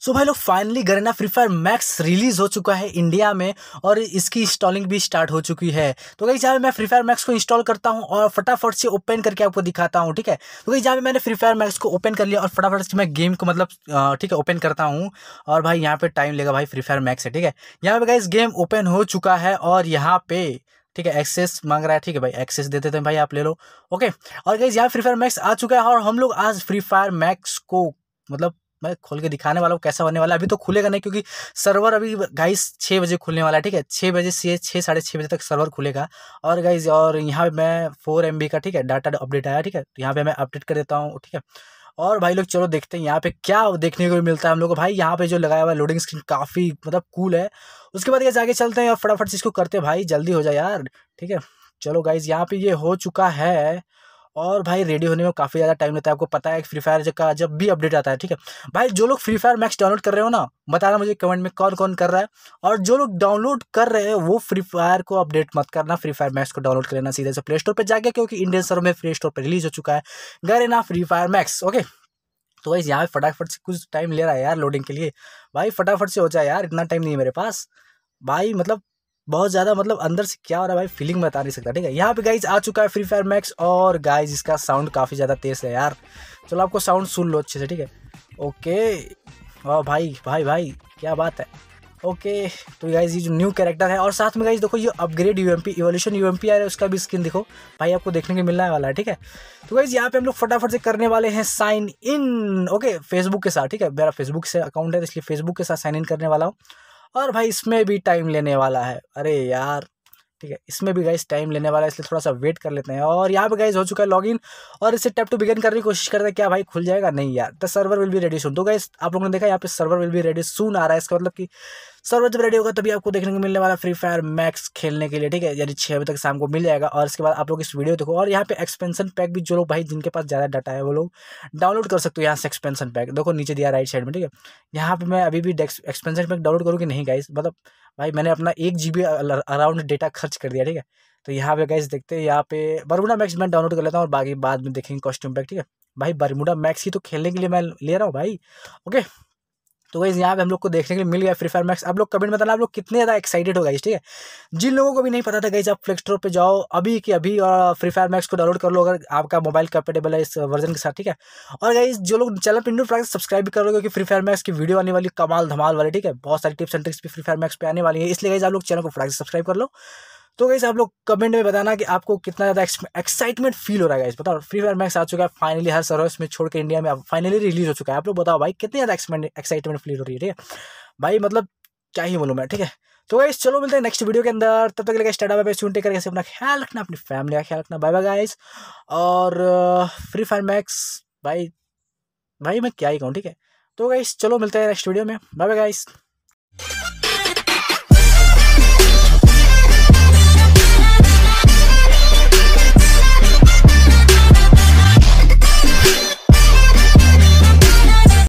सो so भाई लोग finally Garena free fire max release हो चुका है इंडिया में और इसकी इंस्टॉलिंग भी स्टार्ट हो चुकी है तो कहीं जहाँ मैं फ्री फायर मैक्स को इंस्टॉल करता हूँ और फटाफट से ओपन करके आपको दिखाता हूँ ठीक है तो कहीं जहाँ पे मैंने फ्री फायर मैक्स को ओपन कर लिया और फटाफट से मैं गेम को मतलब ठीक है ओपन करता हूँ और भाई यहाँ पर टाइम लेगा भाई फ्री फायर मैक्स है ठीक है यहाँ पर इस गेम ओपन हो चुका है और यहाँ पे ठीक है एक्सेस मांग रहा है ठीक है भाई एक्सेस दे देते हैं भाई आप ले लो ओके और कहीं यहाँ फ्री फायर मैक्स आ चुका है और हम लोग आज फ्री फायर मैक्स को मतलब मैं खोल के दिखाने वाला हूँ कैसा होने वाला अभी तो खुलेगा नहीं क्योंकि सर्वर अभी गाइस छः बजे खुलने वाला है ठीक है छः बजे से छः साढ़े छः बजे तक सर्वर खुलेगा और गाइस और यहाँ पे मैं फोर एम का ठीक है डाटा अपडेट आया ठीक है यहाँ पे मैं अपडेट कर देता हूँ ठीक है और भाई लोग चलो देखते हैं यहाँ पे क्या देखने को मिलता है हम लोग को भाई यहाँ पे जो लगाया हुआ है लोडिंग स्क्रीन काफ़ी मतलब कूल है उसके बाद ये जाके चलते हैं और फटाफट इसको करते हैं भाई जल्दी हो जाए यार ठीक है चलो गाइज यहाँ पे ये हो चुका है और भाई रेडी होने में काफ़ी ज़्यादा टाइम लेता है आपको पता है फ्री फायर का जब भी अपडेट आता है ठीक है भाई जो लोग फ्री फायर मैक्स डाउनलोड कर रहे हो ना बताना मुझे कमेंट में कौन कौन कर रहा है और जो लोग डाउनलोड कर रहे हैं वो फ्री फायर को अपडेट मत करना फ्री फायर मैक्स को डाउनलोड कर लेना सीधे से प्ले स्टोर पर जाकर क्योंकि इंडियन सर्वर में प्ले स्टोर पर रिलीज हो चुका है गरे ना फ्री फायर मैक्स ओके तो वैसे यहाँ फटाफट से कुछ टाइम ले रहा है यार लोडिंग के लिए भाई फटाफट से हो जाए यार इतना टाइम नहीं है मेरे पास भाई मतलब बहुत ज़्यादा मतलब अंदर से क्या हो रहा है भाई फीलिंग बता नहीं सकता ठीक है यहाँ पे गाइज आ चुका है फ्री फायर मैक्स और गाइज इसका साउंड काफ़ी ज़्यादा तेज़ है यार चलो आपको साउंड सुन लो अच्छे से ठीक है ओके वाह भाई भाई भाई क्या बात है ओके तो गाइज ये जो न्यू कैरेक्टर है और साथ में गाइज देखो ये upgrade U M P evolution U M P आ रहा है उसका भी स्किन देखो भाई आपको देखने को मिलने वाला है ठीक है तो गाइज यहाँ पे हम लोग फटाफट से करने वाले हैं साइन इन ओके फेसबुक के साथ ठीक है मेरा फेसबुक से अकाउंट है तो इसलिए फेसबुक के साथ साइन इन करने वाला हूँ और भाई इसमें भी टाइम लेने वाला है अरे यार ठीक है इसमें भी गाइज टाइम लेने वाला है इसलिए थोड़ा सा वेट कर लेते हैं और यहाँ पे गाइज हो चुका है लॉगिन और इसे टैप टू बिगिन करने की कोशिश करते हैं क्या भाई खुल जाएगा नहीं यार the server will be ready soon तो गाइज आप लोगों ने देखा यहाँ पे server will be ready soon आ रहा है इसका मतलब कि सर्वर जब रेडी होगा तभी आपको देखने को मिलने वाला फ्री फायर मैक्स खेलने के लिए ठीक है यानी छः बजे तक शाम को मिल जाएगा और इसके बाद आप लोग इस वीडियो देखो और यहाँ पे एक्सपेंशन पैक भी जो लोग भाई जिनके पास ज़्यादा डाटा है वो लोग डाउनलोड कर सकते हो यहाँ से एक्सपेंशन पैक देखो नीचे दिया राइट साइड में ठीक है यहाँ पर मैं अभी भी एक्सपेंशन पैक डाउनलोड करूँ कि नहीं गाइस मतलब भाई मैंने अपना एक जी अराउंड डेटा खर्च कर दिया ठीक है तो यहाँ पे गाइस देखते हैं यहाँ पे बरमुडा मैक्स मैं डाउनलोड कर लेता हूँ और बाकी बाद में देखेंगे कॉस्ट्यूम पैक ठीक है भाई बरमुडा मैक्स ही तो खेलने के लिए मैं ले रहा हूँ भाई ओके तो वैसे यहाँ पे हम लोग को देखने के लिए मिल गया फ्री फायर मैक्स आप लोग कमेंट बताना आप लोग कितने ज़्यादा एक्साइटेड हो गए ठीक है जिन लोगों को भी नहीं पता था गई आप फ्लिक स्टोर पर जाओ अभी कि अभी और फ्री फायर मैक्स को डाउनलोड कर लो अगर आपका मोबाइल कंपेटेबल है इस वर्जन के साथ ठीक है और गई जो लोग चैनल पर इंडो प्राइस सब्सक्राइब भी कर लो क्योंकि फ्री फायर मैक्स की वीडियो आने वाली कमाल धमाल वाली ठीक है बहुत सारी टिप्स एंड ट्रिक्स भी फ्री फायर मैक्स पर आने वाली है इसलिए गई आप लोग चैनल को फटाक से सब्सक्राइब कर लो तो गैस आप लोग कमेंट में बताना कि आपको कितना ज़्यादा एक्साइटमेंट फील हो रहा है गाइस बताओ फ्री फायर मैक्स आ चुका है फाइनली हर सर्वर्स में छोड़ के इंडिया में फाइनली रिलीज हो चुका है आप लोग बताओ भाई कितनी ज़्यादा एक्साइटमेंट फील हो रही है ठीक है भाई मतलब क्या ही बोलूँ मैं ठीक है तो गाइस चलो मिलते हैं नेक्स्ट वीडियो के अंदर तब तक लगे स्टार्ट बाय सुन टेकर अपना ख्याल रखना अपनी फैमिली का ख्याल रखना बाय बाय गाइस और फ्री फायर मैक्स भाई भाई मैं क्या ही कहूँ ठीक है तो गाइस चलो मिलते हैं नेक्स्ट वीडियो में बाय बाय गाइस